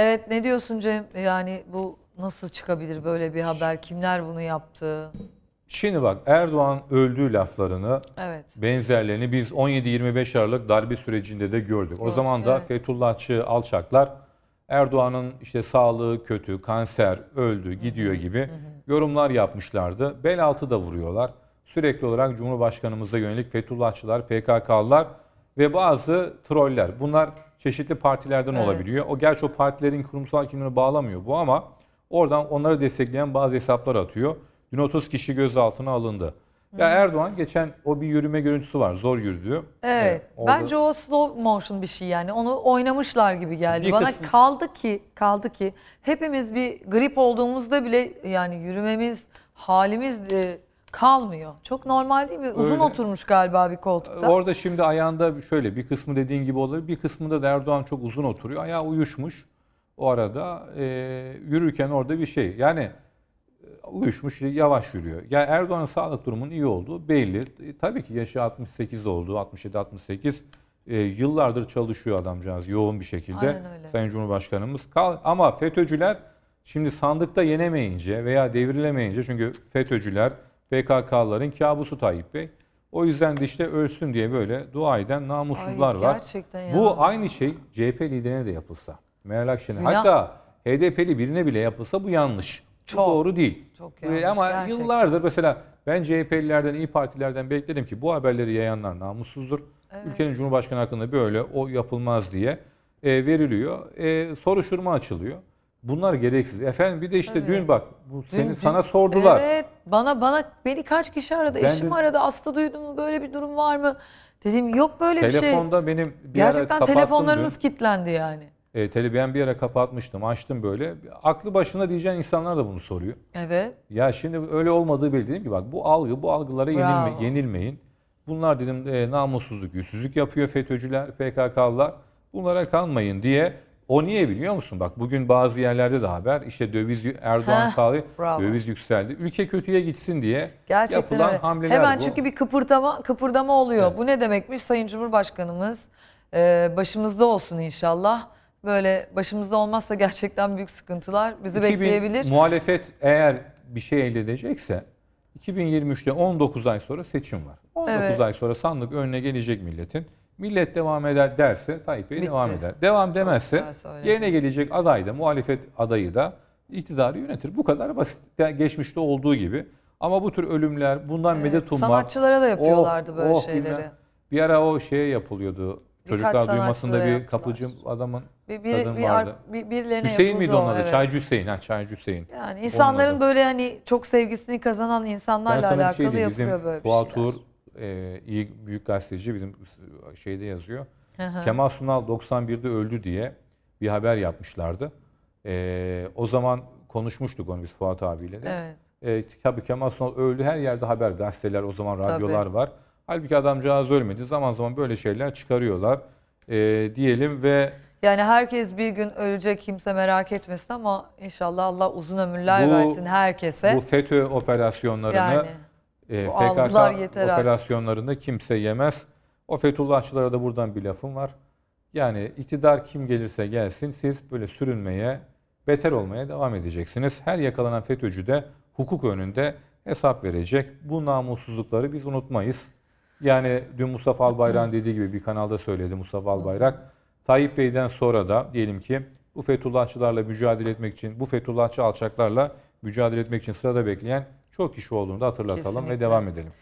Evet ne diyorsun Cem? Yani bu nasıl çıkabilir böyle bir haber? Kimler bunu yaptı? Şimdi bak Erdoğan öldüğü laflarını evet. benzerlerini biz 17-25 Aralık darbe sürecinde de gördük. Evet, o zaman da evet. Fethullahçı alçaklar Erdoğan'ın işte sağlığı kötü, kanser, öldü, gidiyor gibi yorumlar yapmışlardı. Bel altı da vuruyorlar. Sürekli olarak Cumhurbaşkanımıza yönelik Fethullahçılar, PKK'lılar ve bazı troller. Bunlar çeşitli partilerden evet. olabiliyor. O gerçi o partilerin kurumsal kimliğini bağlamıyor bu ama oradan onları destekleyen bazı hesaplar atıyor. Dün 30 kişi gözaltına alındı. Ya Erdoğan geçen o bir yürüme görüntüsü var. Zor yürüdü. Evet. evet orada... Bence o slow motion bir şey yani. Onu oynamışlar gibi geldi. Bir Bana kısmı... kaldı ki kaldı ki hepimiz bir grip olduğumuzda bile yani yürümemiz, halimiz e, kalmıyor. Çok normal değil mi? Uzun Öyle. oturmuş galiba bir koltukta. Orada şimdi ayağında şöyle bir kısmı dediğin gibi olabilir. Bir kısmında da Erdoğan çok uzun oturuyor. Ayağı uyuşmuş. O arada e, yürürken orada bir şey. Yani e, uyuşmuş yavaş yürüyor. Yani Erdoğan'ın sağlık durumunun iyi olduğu belli. E, tabii ki yaşı 68 oldu. 67-68. E, yıllardır çalışıyor adamcağız yoğun bir şekilde. Sayın Cumhurbaşkanımız. Kal ama FETÖ'cüler şimdi sandıkta yenemeyince veya devrilemeyince çünkü FETÖ'cüler PKK'ların kabusu Tayyip Bey. O yüzden de işte ölsün diye böyle dua eden namussuzlar Ay, var. Ya. Bu aynı şey CHP liderine de yapılsa. Meral Akşener. Hatta HDP'li birine bile yapılsa bu yanlış. Çok, bu doğru değil. Çok yanlış, ee, Ama gerçekten. yıllardır mesela ben CHP'lilerden, İyi Partilerden bekledim ki bu haberleri yayanlar namussuzdur. Evet. Ülkenin Cumhurbaşkanı hakkında böyle o yapılmaz diye e, veriliyor. E, soruşturma açılıyor. Bunlar gereksiz. Efendim bir de işte evet. dün bak bu seni dün, sana sordular. Evet. Bana bana beni kaç kişi aradı? Ben Eşim de, aradı. Aslı duydun mu? Böyle bir durum var mı? Dedim yok böyle bir şey. Telefonda benim bir Gerçekten ara telefonlarımız dün. kilitlendi yani. E, tele, ben bir ara kapatmıştım. Açtım böyle. Aklı başına diyeceğin insanlar da bunu soruyor. Evet. Ya şimdi öyle olmadığı bildiğim gibi bak bu algı bu algılara yenilme, yenilmeyin. Bunlar dedim e, namussuzluk, yüzsüzlük yapıyor FETÖ'cüler, PKK'lılar. Bunlara kanmayın diye o niye biliyor musun? Bak bugün bazı yerlerde de haber işte döviz Erdoğan Heh, sağlıyor, döviz yükseldi. Ülke kötüye gitsin diye Gerçekten yapılan öyle. hamleler Hemen bu. çünkü bir kıpırdama kıpırdama oluyor. Evet. Bu ne demekmiş? Sayın Cumhurbaşkanımız e, başımızda olsun inşallah böyle başımızda olmazsa gerçekten büyük sıkıntılar bizi 2000, bekleyebilir. Muhalefet eğer bir şey elde edecekse 2023'te 19 ay sonra seçim var. 19 evet. ay sonra sandık önüne gelecek milletin. Millet devam eder derse Tayyip Bey Bitti. devam eder. Devam demezse yerine gelecek aday da muhalefet adayı da iktidarı yönetir. Bu kadar basit. Yani geçmişte olduğu gibi. Ama bu tür ölümler, bundan evet, medet ummak. Sanatçılara da yapıyorlardı oh, böyle oh, şeyleri. Bilmem. Bir ara o şeye yapılıyordu. Çocuklar Birkaç duymasında bir yaptılar. kapıcı adamın bir, bir, kadın bir, vardı. Bir, birilerine Hüseyin miydi onlar? adı? Evet. Çaycı Hüseyin. Ha, Çaycı Hüseyin. Yani insanların böyle hani çok sevgisini kazanan insanlarla şey alakalı şey yapıyor böyle bir şeyler. Uğur e, iyi büyük gazeteci bizim şeyde yazıyor. Aha. Kemal Sunal 91'de öldü diye bir haber yapmışlardı. E, o zaman konuşmuştuk onu biz Fuat abiyle de. Evet. E, tabii Kemal Sunal öldü her yerde haber gazeteler o zaman radyolar tabii. var. Halbuki adamcağız ölmedi. Zaman zaman böyle şeyler çıkarıyorlar e, diyelim ve yani herkes bir gün ölecek kimse merak etmesin ama inşallah Allah uzun ömürler bu, versin herkese. Bu FETÖ operasyonlarını yani e, ee, PKK operasyonlarında artık. kimse yemez. O Fethullahçılara da buradan bir lafım var. Yani iktidar kim gelirse gelsin siz böyle sürünmeye, beter olmaya devam edeceksiniz. Her yakalanan FETÖ'cü de hukuk önünde hesap verecek. Bu namussuzlukları biz unutmayız. Yani dün Mustafa Albayrak'ın dediği gibi bir kanalda söyledi Mustafa Albayrak. Tayyip Bey'den sonra da diyelim ki bu Fethullahçılarla mücadele etmek için, bu Fethullahçı alçaklarla mücadele etmek için sırada bekleyen çok kişi olduğunu da hatırlatalım Kesinlikle. ve devam edelim.